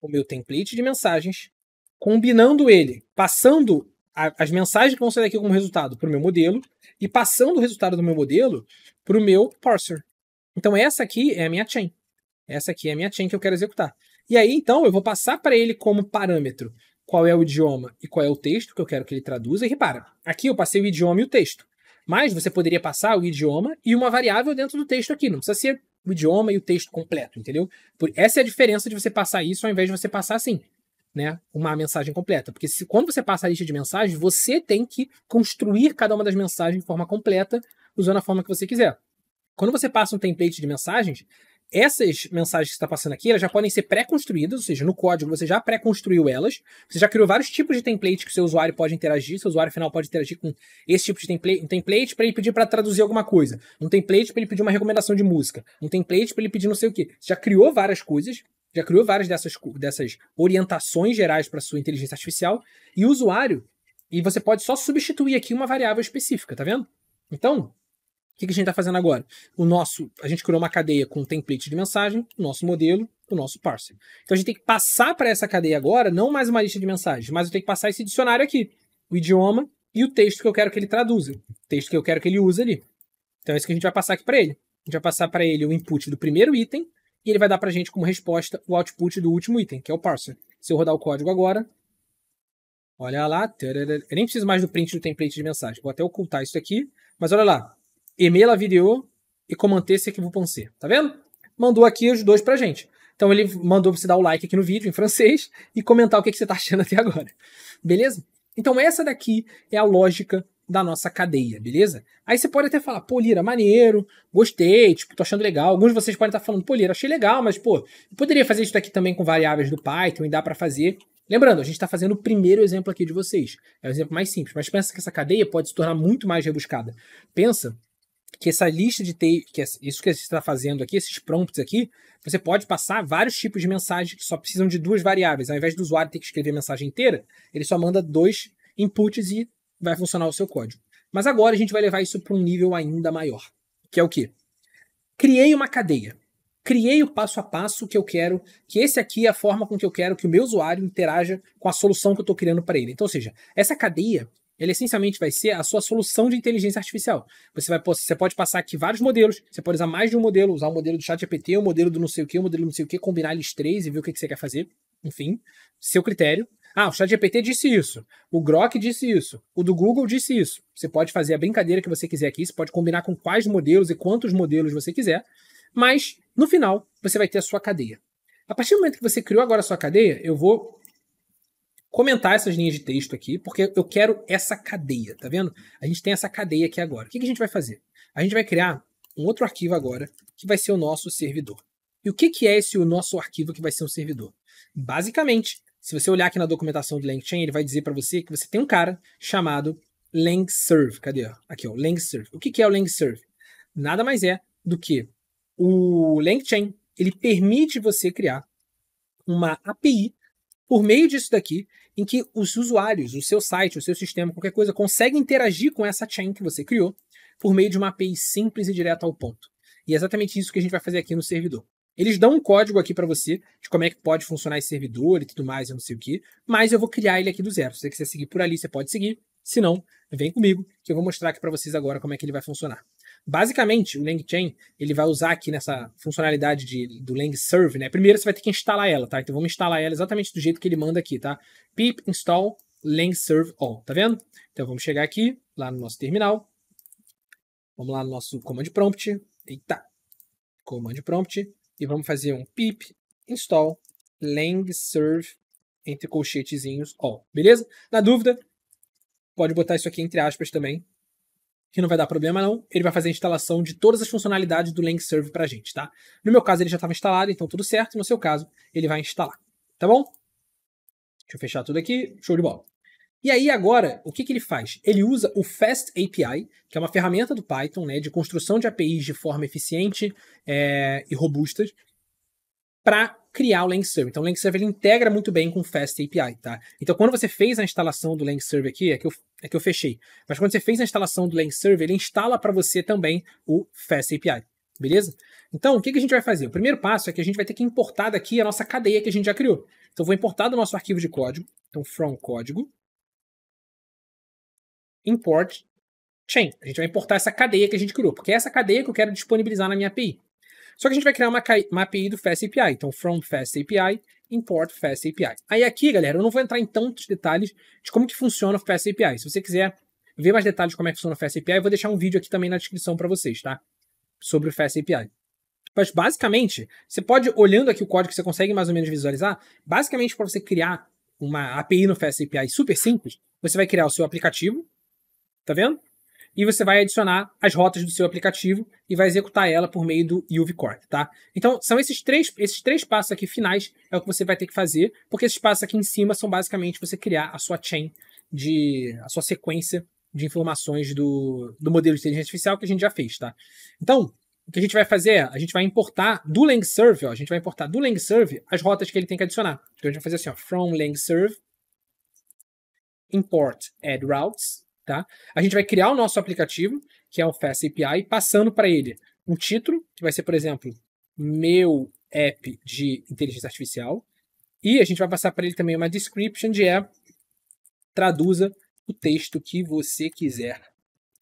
o meu template de mensagens, combinando ele, passando a, as mensagens que vão sair daqui como resultado para o meu modelo e passando o resultado do meu modelo para o meu parser. Então essa aqui é a minha chain. Essa aqui é a minha chain que eu quero executar. E aí, então, eu vou passar para ele como parâmetro qual é o idioma e qual é o texto que eu quero que ele traduza. E repara, aqui eu passei o idioma e o texto. Mas você poderia passar o idioma e uma variável dentro do texto aqui. Não precisa ser o idioma e o texto completo, entendeu? Por, essa é a diferença de você passar isso ao invés de você passar assim, né? Uma mensagem completa. Porque se, quando você passa a lista de mensagens, você tem que construir cada uma das mensagens de forma completa, usando a forma que você quiser. Quando você passa um template de mensagens, essas mensagens que está passando aqui, elas já podem ser pré-construídas, ou seja, no código você já pré-construiu elas, você já criou vários tipos de templates que o seu usuário pode interagir, seu usuário final pode interagir com esse tipo de template, um template para ele pedir para traduzir alguma coisa, um template para ele pedir uma recomendação de música, um template para ele pedir não sei o que. Você já criou várias coisas, já criou várias dessas, dessas orientações gerais para sua inteligência artificial e o usuário, e você pode só substituir aqui uma variável específica, tá vendo? Então, que, que a gente está fazendo agora? O nosso, a gente criou uma cadeia com um template de mensagem, o nosso modelo, o nosso parser. Então a gente tem que passar para essa cadeia agora, não mais uma lista de mensagens, mas eu tenho que passar esse dicionário aqui, o idioma e o texto que eu quero que ele traduza, o texto que eu quero que ele use ali. Então é isso que a gente vai passar aqui para ele. A gente vai passar para ele o input do primeiro item e ele vai dar para a gente como resposta o output do último item, que é o parser. Se eu rodar o código agora, olha lá, eu nem preciso mais do print do template de mensagem. Vou até ocultar isso aqui, mas olha lá, e-mail a video e comantesse equivopanse. Tá vendo? Mandou aqui os dois pra gente. Então ele mandou você dar o like aqui no vídeo em francês e comentar o que, que você tá achando até agora. Beleza? Então essa daqui é a lógica da nossa cadeia, beleza? Aí você pode até falar, pô, Lira, maneiro, gostei, tipo, tô achando legal. Alguns de vocês podem estar tá falando, pô, Lira, achei legal, mas, pô, poderia fazer isso daqui também com variáveis do Python e dá para fazer. Lembrando, a gente está fazendo o primeiro exemplo aqui de vocês. É o exemplo mais simples, mas pensa que essa cadeia pode se tornar muito mais rebuscada. Pensa que essa lista de texto, que isso que a gente está fazendo aqui, esses prompts aqui, você pode passar vários tipos de mensagem que só precisam de duas variáveis. Ao invés do usuário ter que escrever a mensagem inteira, ele só manda dois inputs e vai funcionar o seu código. Mas agora a gente vai levar isso para um nível ainda maior, que é o quê? Criei uma cadeia. Criei o passo a passo que eu quero, que esse aqui é a forma com que eu quero que o meu usuário interaja com a solução que eu estou criando para ele. Então, ou seja, essa cadeia ele essencialmente vai ser a sua solução de inteligência artificial. Você, vai, você pode passar aqui vários modelos, você pode usar mais de um modelo, usar o um modelo do chat GPT, o um modelo do não sei o que, o um modelo do não sei o que, combinar eles três e ver o que, que você quer fazer. Enfim, seu critério. Ah, o ChatGPT disse isso, o Grok disse isso, o do Google disse isso. Você pode fazer a brincadeira que você quiser aqui, você pode combinar com quais modelos e quantos modelos você quiser, mas no final você vai ter a sua cadeia. A partir do momento que você criou agora a sua cadeia, eu vou comentar essas linhas de texto aqui, porque eu quero essa cadeia, tá vendo? A gente tem essa cadeia aqui agora. O que, que a gente vai fazer? A gente vai criar um outro arquivo agora, que vai ser o nosso servidor. E o que, que é esse o nosso arquivo que vai ser um servidor? Basicamente, se você olhar aqui na documentação do LangChain, ele vai dizer para você que você tem um cara chamado LangServe. Cadê? Aqui, ó, LangServe. O que, que é o LangServe? Nada mais é do que o LangChain, ele permite você criar uma API por meio disso daqui, em que os usuários, o seu site, o seu sistema, qualquer coisa, conseguem interagir com essa chain que você criou por meio de uma API simples e direta ao ponto. E é exatamente isso que a gente vai fazer aqui no servidor. Eles dão um código aqui para você de como é que pode funcionar esse servidor e tudo mais, eu não sei o que, mas eu vou criar ele aqui do zero. Se você quiser seguir por ali, você pode seguir. Se não, vem comigo que eu vou mostrar aqui para vocês agora como é que ele vai funcionar. Basicamente, o LangChain, ele vai usar aqui nessa funcionalidade de, do LangServe, né? Primeiro você vai ter que instalar ela, tá? Então vamos instalar ela exatamente do jeito que ele manda aqui, tá? pip install langserve all, tá vendo? Então vamos chegar aqui, lá no nosso terminal. Vamos lá no nosso command prompt. Eita! Command prompt. E vamos fazer um pip install langserve entre colchetezinhos all, beleza? Na dúvida, pode botar isso aqui entre aspas também, que não vai dar problema não, ele vai fazer a instalação de todas as funcionalidades do Langserve Serve pra gente, tá? No meu caso ele já estava instalado, então tudo certo, no seu caso ele vai instalar, tá bom? Deixa eu fechar tudo aqui, show de bola. E aí agora, o que, que ele faz? Ele usa o Fast API, que é uma ferramenta do Python, né, de construção de APIs de forma eficiente é, e robustas, para criar o Lang Então, o Lang ele integra muito bem com o Fast API, tá? Então, quando você fez a instalação do Lang aqui, é que eu, é que eu fechei. Mas quando você fez a instalação do Lang ele instala para você também o Fast API. Beleza? Então, o que, que a gente vai fazer? O primeiro passo é que a gente vai ter que importar daqui a nossa cadeia que a gente já criou. Então, eu vou importar do nosso arquivo de código. Então, from código. Import chain. A gente vai importar essa cadeia que a gente criou, porque é essa cadeia que eu quero disponibilizar na minha API. Só que a gente vai criar uma, uma API do Fast API. Então, from Fast API, import Fast API. Aí aqui, galera, eu não vou entrar em tantos detalhes de como que funciona o Fast API. Se você quiser ver mais detalhes de como é que funciona o Fast API, eu vou deixar um vídeo aqui também na descrição para vocês, tá? Sobre o Fast API. Mas basicamente, você pode, olhando aqui o código, você consegue mais ou menos visualizar. Basicamente, para você criar uma API no Fast API super simples, você vai criar o seu aplicativo, tá vendo? e você vai adicionar as rotas do seu aplicativo e vai executar ela por meio do UVCorp, tá? Então, são esses três, esses três passos aqui finais é o que você vai ter que fazer, porque esses passos aqui em cima são basicamente você criar a sua chain de a sua sequência de informações do, do modelo de inteligência artificial que a gente já fez, tá? Então, o que a gente vai fazer é, a gente vai importar do LangServe, ó, a gente vai importar do LangServe as rotas que ele tem que adicionar. Então a gente vai fazer assim, ó, from LangServe, import add routes, Tá? A gente vai criar o nosso aplicativo, que é o Fast API, passando para ele um título, que vai ser, por exemplo, meu app de inteligência artificial, e a gente vai passar para ele também uma description de é traduza o texto que você quiser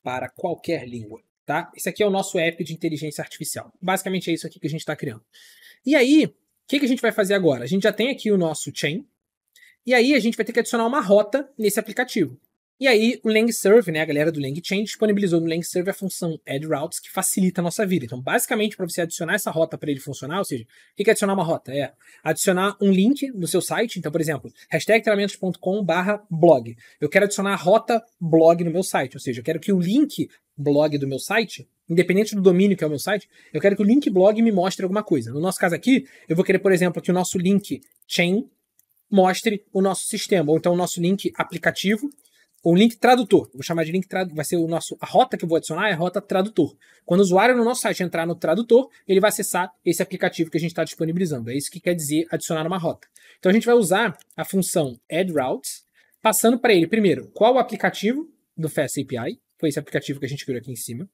para qualquer língua, tá? Esse aqui é o nosso app de inteligência artificial. Basicamente é isso aqui que a gente está criando. E aí, o que, que a gente vai fazer agora? A gente já tem aqui o nosso chain, e aí a gente vai ter que adicionar uma rota nesse aplicativo. E aí, o LangServe, né, a galera do LangChain, disponibilizou no LangServe a função addRoutes que facilita a nossa vida. Então, basicamente, para você adicionar essa rota para ele funcionar, ou seja, o que é adicionar uma rota? É adicionar um link no seu site. Então, por exemplo, hashtag blog. Eu quero adicionar a rota blog no meu site, ou seja, eu quero que o link blog do meu site, independente do domínio que é o meu site, eu quero que o link blog me mostre alguma coisa. No nosso caso aqui, eu vou querer, por exemplo, que o nosso link chain mostre o nosso sistema, ou então o nosso link aplicativo, um link tradutor. Vou chamar de link tradutor. Vai ser o nosso, a rota que eu vou adicionar é a rota tradutor. Quando o usuário no nosso site entrar no tradutor, ele vai acessar esse aplicativo que a gente está disponibilizando. É isso que quer dizer adicionar uma rota. Então a gente vai usar a função add routes, passando para ele primeiro qual o aplicativo do Fast API. Foi esse aplicativo que a gente criou aqui em cima.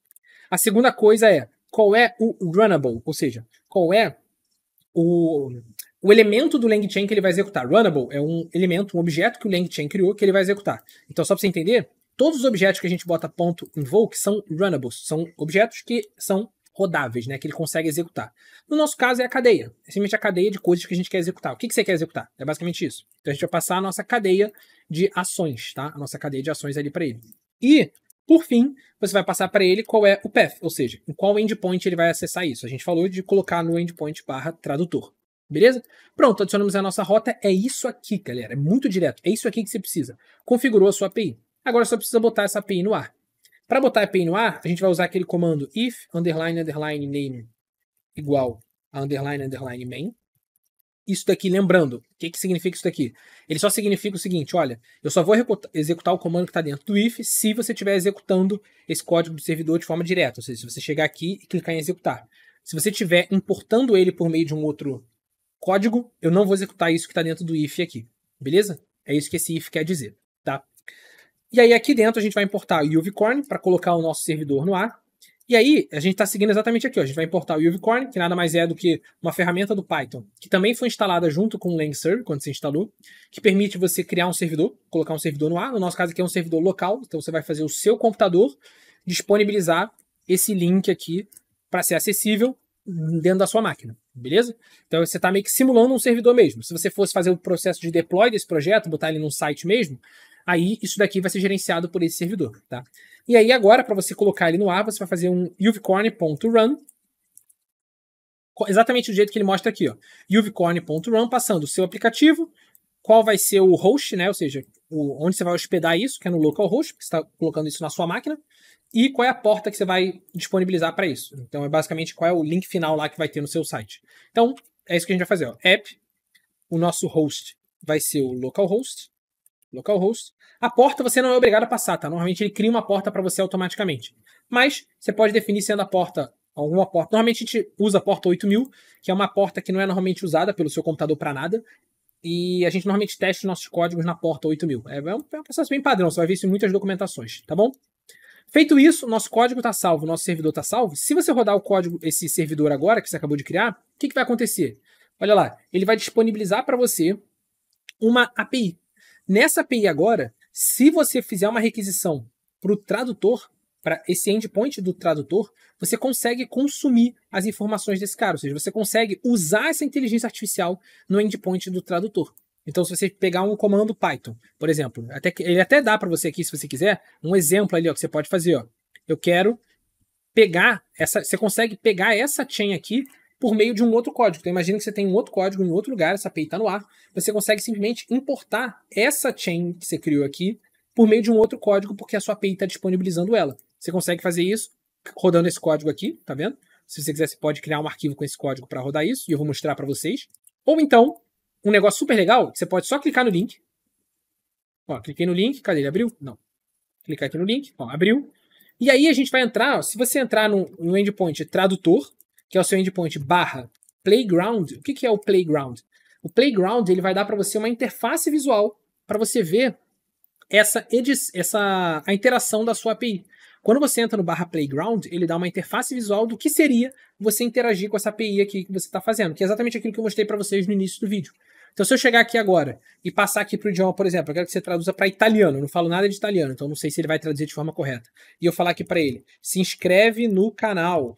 A segunda coisa é qual é o runnable, ou seja, qual é o o elemento do LangChain que ele vai executar. Runnable é um elemento, um objeto que o LangChain criou que ele vai executar. Então, só para você entender, todos os objetos que a gente bota ponto invoke são runnables, são objetos que são rodáveis, né, que ele consegue executar. No nosso caso é a cadeia, é simplesmente a cadeia de coisas que a gente quer executar. O que, que você quer executar? É basicamente isso. Então a gente vai passar a nossa cadeia de ações, tá? A nossa cadeia de ações ali para ele. E, por fim, você vai passar para ele qual é o path, ou seja, em qual endpoint ele vai acessar isso. A gente falou de colocar no endpoint barra tradutor. Beleza? Pronto, adicionamos a nossa rota. É isso aqui, galera. É muito direto. É isso aqui que você precisa. Configurou a sua API. Agora só precisa botar essa API no ar. Para botar a API no ar, a gente vai usar aquele comando if underline underline name igual a underline underline main. Isso daqui, lembrando, o que, que significa isso daqui? Ele só significa o seguinte: olha, eu só vou executar o comando que está dentro do if se você estiver executando esse código do servidor de forma direta. Ou seja, se você chegar aqui e clicar em executar. Se você estiver importando ele por meio de um outro código, eu não vou executar isso que está dentro do if aqui, beleza? É isso que esse if quer dizer, tá? E aí aqui dentro a gente vai importar o Uvicorn para colocar o nosso servidor no ar. E aí a gente está seguindo exatamente aqui, ó. a gente vai importar o Uvicorn, que nada mais é do que uma ferramenta do Python, que também foi instalada junto com o LangServe, quando você instalou, que permite você criar um servidor, colocar um servidor no ar. No nosso caso aqui é um servidor local, então você vai fazer o seu computador disponibilizar esse link aqui para ser acessível dentro da sua máquina beleza? Então você está meio que simulando um servidor mesmo. Se você fosse fazer o processo de deploy desse projeto, botar ele num site mesmo, aí isso daqui vai ser gerenciado por esse servidor, tá? E aí agora, para você colocar ele no ar, você vai fazer um uvcorn.run, exatamente do jeito que ele mostra aqui, ó. uvicorn.run, passando o seu aplicativo, qual vai ser o host, né? Ou seja, o, onde você vai hospedar isso, que é no localhost, você está colocando isso na sua máquina, e qual é a porta que você vai disponibilizar para isso. Então, é basicamente qual é o link final lá que vai ter no seu site. Então, é isso que a gente vai fazer. Ó. App, o nosso host vai ser o localhost, localhost. A porta você não é obrigado a passar, tá? Normalmente ele cria uma porta para você automaticamente. Mas você pode definir sendo a porta alguma porta. Normalmente a gente usa a porta 8000, que é uma porta que não é normalmente usada pelo seu computador para nada. E a gente normalmente testa nossos códigos na porta 8000. É, é, um, é um processo bem padrão, você vai ver isso em muitas documentações, tá bom? Feito isso, nosso código está salvo, nosso servidor está salvo. Se você rodar o código, esse servidor agora que você acabou de criar, o que, que vai acontecer? Olha lá, ele vai disponibilizar para você uma API. Nessa API agora, se você fizer uma requisição para o tradutor, para esse endpoint do tradutor, você consegue consumir as informações desse cara, ou seja, você consegue usar essa inteligência artificial no endpoint do tradutor. Então, se você pegar um comando Python, por exemplo, até que, ele até dá para você aqui, se você quiser, um exemplo ali ó, que você pode fazer. Ó. Eu quero pegar essa, você consegue pegar essa chain aqui por meio de um outro código. Então, imagina que você tem um outro código em outro lugar, essa API está no ar, você consegue simplesmente importar essa chain que você criou aqui por meio de um outro código, porque a sua API está disponibilizando ela. Você consegue fazer isso rodando esse código aqui, tá vendo? Se você quiser, você pode criar um arquivo com esse código para rodar isso, e eu vou mostrar para vocês. Ou então, um negócio super legal, você pode só clicar no link. Ó, cliquei no link, cadê ele? Abriu? Não. Clicar aqui no link, ó, abriu. E aí a gente vai entrar, ó, se você entrar no, no endpoint tradutor, que é o seu endpoint barra playground, o que, que é o playground? O playground ele vai dar para você uma interface visual para você ver essa, essa a interação da sua API. Quando você entra no barra Playground, ele dá uma interface visual do que seria você interagir com essa API aqui que você está fazendo, que é exatamente aquilo que eu mostrei para vocês no início do vídeo. Então, se eu chegar aqui agora e passar aqui para o idioma, por exemplo, eu quero que você traduza para italiano, eu não falo nada de italiano, então não sei se ele vai traduzir de forma correta. E eu falar aqui para ele, se inscreve no canal,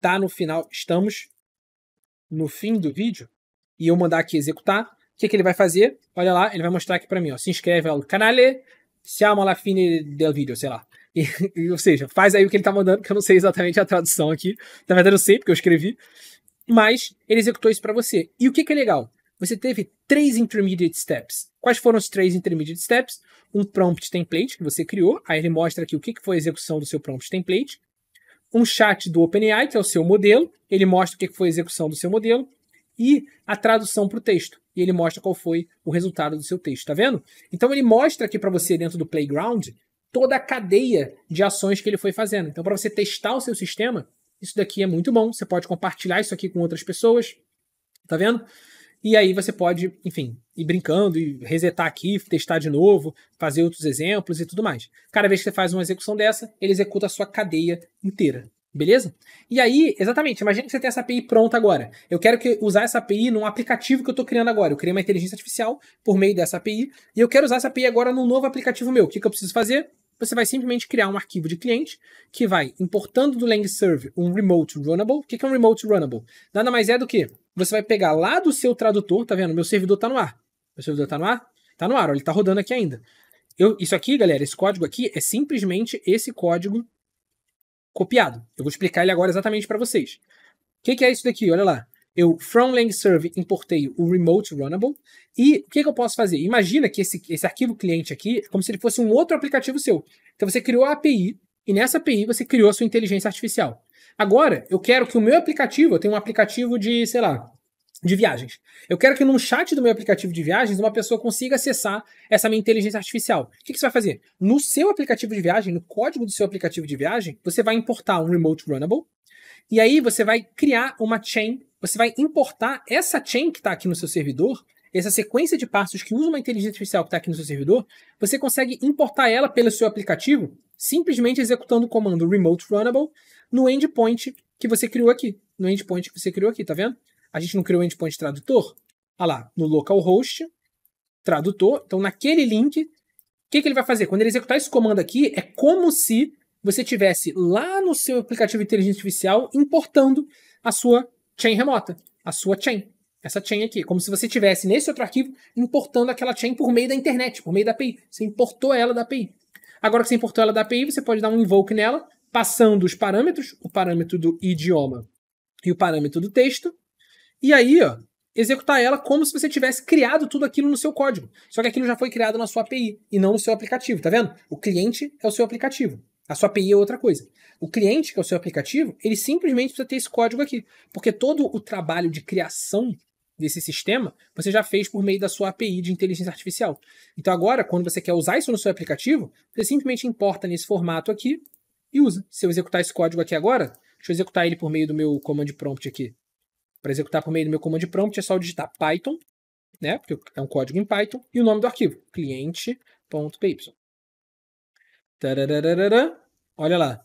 tá no final, estamos no fim do vídeo, e eu mandar aqui executar, o que, que ele vai fazer? Olha lá, ele vai mostrar aqui para mim, ó, se inscreve no canale, siamo alla fine del video, sei lá. E, e, ou seja, faz aí o que ele tá mandando, que eu não sei exatamente a tradução aqui. Na verdade, eu sei, porque eu escrevi. Mas ele executou isso para você. E o que, que é legal? Você teve três intermediate steps. Quais foram os três intermediate steps? Um prompt template que você criou, aí ele mostra aqui o que, que foi a execução do seu prompt template. Um chat do OpenAI, que é o seu modelo, ele mostra o que, que foi a execução do seu modelo. E a tradução para o texto. E ele mostra qual foi o resultado do seu texto, tá vendo? Então ele mostra aqui para você dentro do Playground toda a cadeia de ações que ele foi fazendo. Então, para você testar o seu sistema, isso daqui é muito bom. Você pode compartilhar isso aqui com outras pessoas. Tá vendo? E aí você pode, enfim, ir brincando e resetar aqui, testar de novo, fazer outros exemplos e tudo mais. Cada vez que você faz uma execução dessa, ele executa a sua cadeia inteira. Beleza? E aí, exatamente, imagina que você tem essa API pronta agora. Eu quero que, usar essa API num aplicativo que eu estou criando agora. Eu criei uma inteligência artificial por meio dessa API e eu quero usar essa API agora num novo aplicativo meu. O que, que eu preciso fazer? Você vai simplesmente criar um arquivo de cliente que vai importando do LangServe um remote runnable. O que, que é um remote runnable? Nada mais é do que você vai pegar lá do seu tradutor, tá vendo? Meu servidor está no ar. Meu servidor está no ar? Está no ar, ele está rodando aqui ainda. Eu, isso aqui, galera, esse código aqui é simplesmente esse código copiado. Eu vou explicar ele agora exatamente para vocês. O que, que, é isso daqui? Olha lá. Eu, from LangServe, importei o Remote Runnable. E o que, que eu posso fazer? Imagina que esse, esse arquivo cliente aqui é como se ele fosse um outro aplicativo seu. Então, você criou a API e nessa API você criou a sua inteligência artificial. Agora, eu quero que o meu aplicativo, eu tenho um aplicativo de, sei lá, de viagens. Eu quero que no chat do meu aplicativo de viagens uma pessoa consiga acessar essa minha inteligência artificial. O que, que, você vai fazer? No seu aplicativo de viagem, no código do seu aplicativo de viagem, você vai importar um remote runnable e aí você vai criar uma chain. Você vai importar essa chain que está aqui no seu servidor, essa sequência de passos que usa uma inteligência artificial que está aqui no seu servidor, você consegue importar ela pelo seu aplicativo simplesmente executando o comando remote runnable no endpoint que você criou aqui. No endpoint que você criou aqui, tá vendo? a gente não criou o endpoint tradutor? Olha tá lá, no localhost, tradutor. Então, naquele link, o que, que ele vai fazer? Quando ele executar esse comando aqui, é como se você tivesse lá no seu aplicativo de inteligência artificial importando a sua chain remota, a sua chain. Essa chain aqui, como se você tivesse nesse outro arquivo importando aquela chain por meio da internet, por meio da API. Você importou ela da API. Agora que você importou ela da API, você pode dar um invoke nela, passando os parâmetros, o parâmetro do idioma e o parâmetro do texto, e aí ó, executar ela como se você tivesse criado tudo aquilo no seu código. Só que aquilo já foi criado na sua API e não no seu aplicativo, tá vendo? O cliente é o seu aplicativo. A sua API é outra coisa. O cliente, que é o seu aplicativo, ele simplesmente precisa ter esse código aqui. Porque todo o trabalho de criação desse sistema, você já fez por meio da sua API de inteligência artificial. Então agora, quando você quer usar isso no seu aplicativo, você simplesmente importa nesse formato aqui e usa. Se eu executar esse código aqui agora, deixa eu executar ele por meio do meu comando prompt aqui. Para executar por meio do meu comando prompt é só digitar Python, né? Porque é um código em Python, e o nome do arquivo, cliente.py. Olha lá.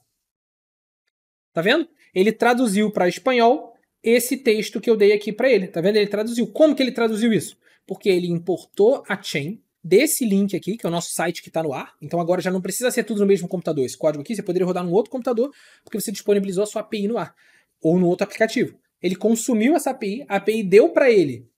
Tá vendo? Ele traduziu para espanhol esse texto que eu dei aqui para ele. Tá vendo? Ele traduziu. Como que ele traduziu isso? Porque ele importou a chain desse link aqui, que é o nosso site que está no ar. Então agora já não precisa ser tudo no mesmo computador. Esse código aqui você poderia rodar num outro computador, porque você disponibilizou a sua API no ar ou no outro aplicativo. Ele consumiu essa API, a API deu para ele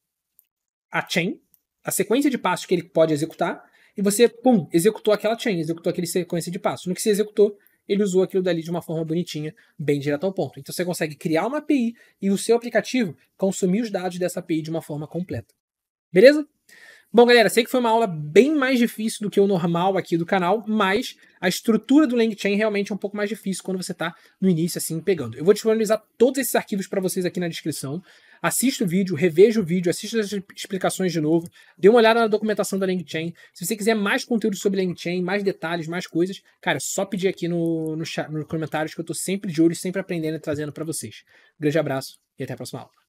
a chain, a sequência de passos que ele pode executar, e você, pum, executou aquela chain, executou aquele sequência de passos. No que você executou, ele usou aquilo dali de uma forma bonitinha, bem direto ao ponto. Então você consegue criar uma API e o seu aplicativo consumir os dados dessa API de uma forma completa. Beleza? Bom, galera, sei que foi uma aula bem mais difícil do que o normal aqui do canal, mas a estrutura do LangChain realmente é um pouco mais difícil quando você está no início, assim, pegando. Eu vou disponibilizar todos esses arquivos para vocês aqui na descrição. Assista o vídeo, reveja o vídeo, assista as explicações de novo, dê uma olhada na documentação da LangChain. Se você quiser mais conteúdo sobre LangChain, mais detalhes, mais coisas, cara, é só pedir aqui no, no, nos comentários que eu estou sempre de olho, sempre aprendendo e trazendo para vocês. grande abraço e até a próxima aula.